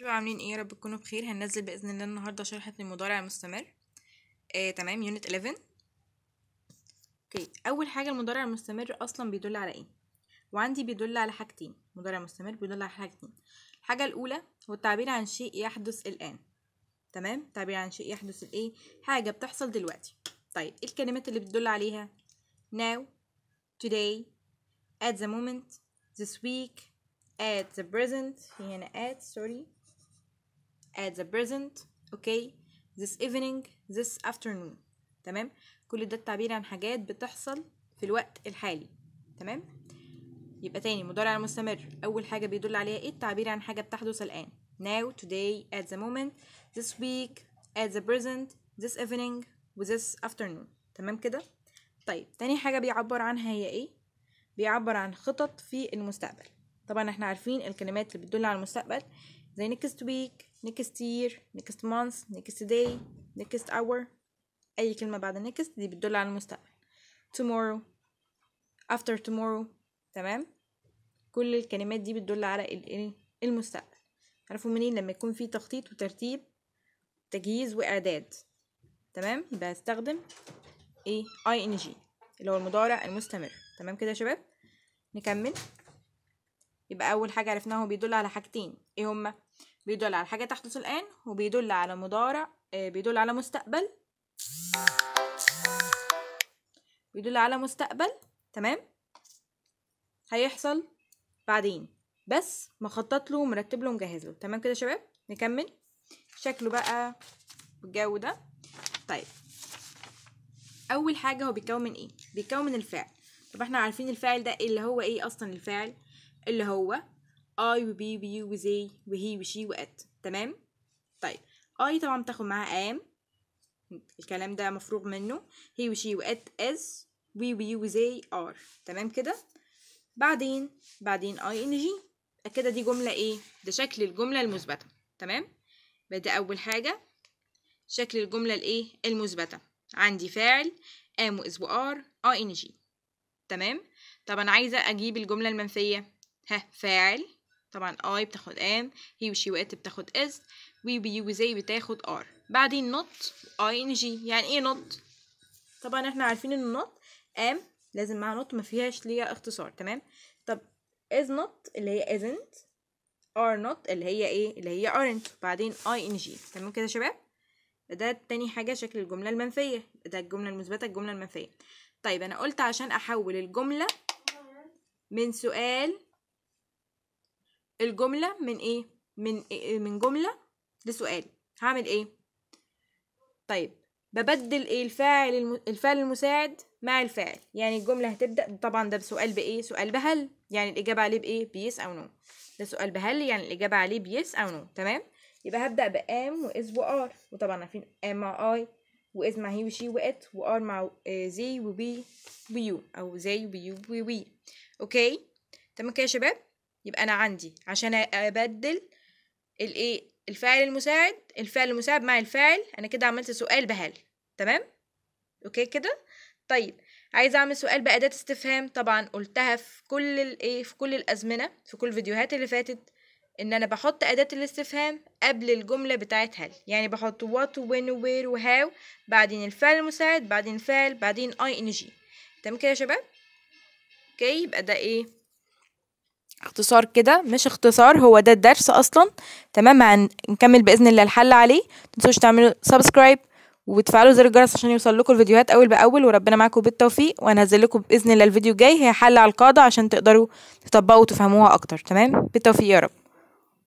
شباب عاملين ايه يا رب تكونوا بخير هننزل باذن الله النهارده شرح للمضارع المضارع المستمر آه تمام يونت 11 اوكي اول حاجه المضارع المستمر اصلا بيدل على ايه وعندي بيدل على حاجتين المضارع المستمر بيدل على حاجتين الحاجه الاولى هو التعبير عن شيء يحدث الان تمام تعبير عن شيء يحدث الايه حاجه بتحصل دلوقتي طيب ايه الكلمات اللي بتدل عليها now today at the moment this week at the present هنا at sorry at the present okay this evening this afternoon تمام كل ده التعبير عن حاجات بتحصل في الوقت الحالي تمام يبقى تاني مضارع مستمر اول حاجه بيدل عليها ايه التعبير عن حاجه بتحدث الان now today at the moment this week at the present this evening this afternoon تمام كده طيب تاني حاجه بيعبر عنها هي ايه بيعبر عن خطط في المستقبل طبعا احنا عارفين الكلمات اللي بتدل على المستقبل زي next week next year next month next day next hour أي كلمة بعد next دي بتدل على المستقبل tomorrow after tomorrow تمام كل الكلمات دي بتدل على المستقبل عرفوا منين لما يكون في تخطيط وترتيب تجهيز وإعداد تمام يبقى هستخدم ايه جي اللي هو المضارع المستمر تمام كده يا شباب نكمل يبقى أول حاجة عرفناها هو بيدل على حاجتين ايه هما بيدل على حاجة تحدث الآن وبيدل على مضارع آه، بيدل على مستقبل بيدل على مستقبل تمام هيحصل بعدين بس مخطط له ومرتب له ومجهز له تمام كده يا شباب نكمل شكله بقى بالجو ده طيب اول حاجه هو بيتكون من ايه بيتكون من الفاعل طب احنا عارفين الفاعل ده اللي هو ايه اصلا الفاعل اللي هو I وبي he و وهي وشي وات تمام طيب I طبعا بتاخد معاها am الكلام ده مفروغ منه هي وشي وات is we و they are تمام كده بعدين بعدين ing كده دي جملة ايه ده شكل الجملة المثبتة تمام بدي أول حاجة شكل الجملة الايه المثبتة عندي فاعل am is وار ing تمام طب أنا عايزة أجيب الجملة المنفية ها فاعل طبعا I آه بتاخد am he وشي وات بتاخد is we be you زي بتاخد are بعدين not ing يعني ايه not طبعا احنا عارفين ان not am لازم معاها not ما فيهاش ليها اختصار تمام طب is not اللي هي isn't are not اللي هي ايه اللي هي aren't بعدين ing تمام كده يا شباب ده تاني حاجة شكل الجملة المنفية ده الجملة المثبتة الجملة المنفية طيب انا قلت عشان احول الجملة من سؤال الجملة من ايه من إيه؟ من جملة لسؤال هعمل ايه طيب ببدل ايه الفاعل الم... الفاعل المساعد مع الفاعل يعني الجملة هتبدأ طبعا ده بسؤال بإيه سؤال بهل يعني الإجابة عليه بإيه بيس أو نو ده سؤال بهل يعني الإجابة عليه بيس أو نو تمام يبقى هبدأ بآم وإز وآر وطبعا عارفين آم مع آي وإز مع هي وشي وإت وآر مع زي وبي ويو أو زي وي ووي أوكي تمام كده يا شباب يبقى انا عندي عشان ابدل الايه الفاعل المساعد الفاعل المساعد مع الفاعل انا كده عملت سؤال بهل تمام اوكي كده طيب عايزه اعمل سؤال باداه استفهام طبعا قلتها في كل الايه في كل الازمنه في كل الفيديوهات اللي فاتت ان انا بحط اداه الاستفهام قبل الجمله بتاعه هل يعني بحط وات وين ووير وهاو بعدين الفعل المساعد بعدين فعل بعدين اي ان جي تمام كده يا شباب اوكي يبقى ده ايه اختصار كده مش اختصار هو ده الدرس اصلا تمام هنكمل باذن الله الحل عليه متنسوش تعملوا سبسكرايب وتفعلوا زر الجرس عشان يوصل لكم الفيديوهات اول باول وربنا معاكم بالتوفيق وهنزل لكم باذن الله الفيديو الجاي هي حل على القاعده عشان تقدروا تطبقوا وتفهموها اكتر تمام بالتوفيق يا رب